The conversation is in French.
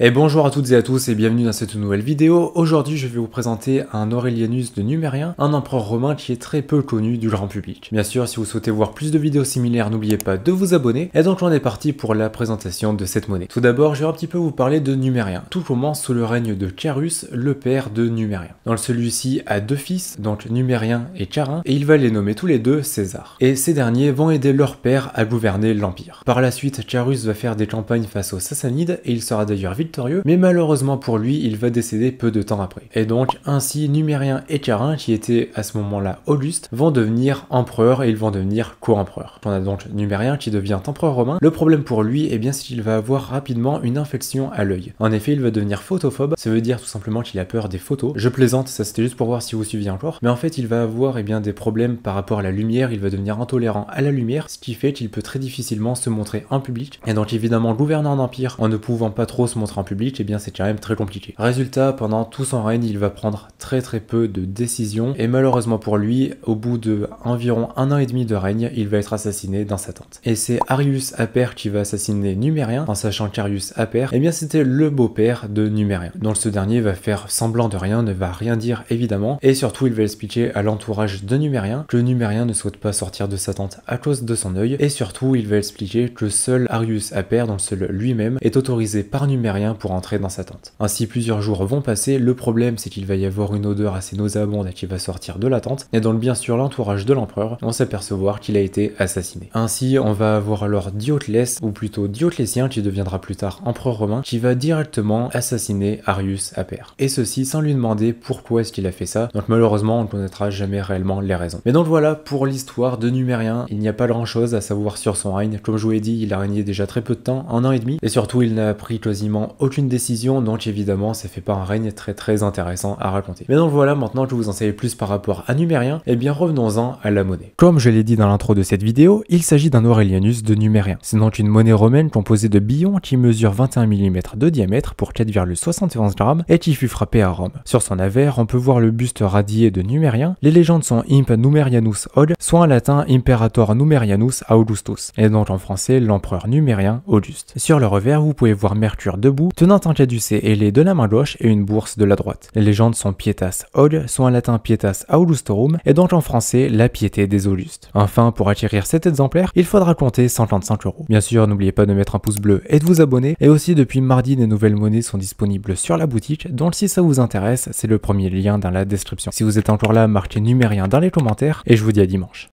Et bonjour à toutes et à tous et bienvenue dans cette nouvelle vidéo. Aujourd'hui je vais vous présenter un Aurelianus de Numérien, un empereur romain qui est très peu connu du grand public. Bien sûr si vous souhaitez voir plus de vidéos similaires n'oubliez pas de vous abonner et donc on est parti pour la présentation de cette monnaie. Tout d'abord je vais un petit peu vous parler de Numérien. Tout commence sous le règne de Carus, le père de Numérien. Dans celui-ci a deux fils, donc Numérien et charin et il va les nommer tous les deux César. Et ces derniers vont aider leur père à gouverner l'empire. Par la suite Carus va faire des campagnes face aux Sassanides et il sera d'ailleurs victorieux, mais malheureusement pour lui, il va décéder peu de temps après. Et donc, ainsi, Numérien et Carin, qui étaient à ce moment-là Auguste, vont devenir empereurs et ils vont devenir co-empereurs. On a donc Numérien qui devient empereur romain. Le problème pour lui, et eh bien, c'est qu'il va avoir rapidement une infection à l'œil. En effet, il va devenir photophobe, ça veut dire tout simplement qu'il a peur des photos. Je plaisante, ça c'était juste pour voir si vous suiviez encore, mais en fait, il va avoir et eh bien, des problèmes par rapport à la lumière, il va devenir intolérant à la lumière, ce qui fait qu'il peut très difficilement se montrer en public. Et donc, évidemment, gouverneur d'empire, en ne pouvant pas trop se montrer en public, et eh bien c'est quand même très compliqué. Résultat, pendant tout son règne, il va prendre très très peu de décisions et malheureusement pour lui, au bout de environ un an et demi de règne, il va être assassiné dans sa tente. Et c'est Arius Aper qui va assassiner Numérien, en sachant qu'Arius Aper, et eh bien c'était le beau-père de Numérien, dont ce dernier va faire semblant de rien, ne va rien dire évidemment, et surtout il va expliquer à l'entourage de Numérien que Numérien ne souhaite pas sortir de sa tente à cause de son œil, et surtout il va expliquer que seul Arius Aper, donc seul lui-même, est autorisé par Numérien pour entrer dans sa tente. Ainsi, plusieurs jours vont passer, le problème c'est qu'il va y avoir une odeur assez nauséabonde qui va sortir de la tente, et donc le bien sûr l'entourage de l'empereur, on s'apercevoir qu'il a été assassiné. Ainsi, on va avoir alors Diotlès, ou plutôt Dioclétien qui deviendra plus tard empereur romain, qui va directement assassiner Arius à pair Et ceci sans lui demander pourquoi est-ce qu'il a fait ça, donc malheureusement on ne connaîtra jamais réellement les raisons. Mais donc voilà pour l'histoire de Numérien, il n'y a pas grand chose à savoir sur son règne, comme je vous l'ai dit, il a régné déjà très peu de temps, un an et demi, et surtout il n'a pris quasiment aucune décision, donc évidemment ça fait pas un règne très très intéressant à raconter. Mais donc voilà, maintenant que vous en savez plus par rapport à Numérien, et eh bien revenons-en à la monnaie. Comme je l'ai dit dans l'intro de cette vidéo, il s'agit d'un Aurelianus de Numérien. C'est donc une monnaie romaine composée de billons qui mesure 21 mm de diamètre pour 4,71 grammes et qui fut frappée à Rome. Sur son avers, on peut voir le buste radié de Numérien. Les légendes sont Imp Numerianus Od, soit en latin Imperator Numerianus Augustus, et donc en français l'empereur numérien Auguste. Sur le revers, vous pouvez voir Mercure debout tenant un caducé ailé de la main gauche et une bourse de la droite. Les légendes sont pietas og, soit en latin pietas aulustorum et donc en français la piété des Aulustes. Enfin, pour acquérir cet exemplaire, il faudra compter 135 euros. Bien sûr, n'oubliez pas de mettre un pouce bleu et de vous abonner, et aussi depuis mardi, des nouvelles monnaies sont disponibles sur la boutique, donc si ça vous intéresse, c'est le premier lien dans la description. Si vous êtes encore là, marquez numérien dans les commentaires, et je vous dis à dimanche.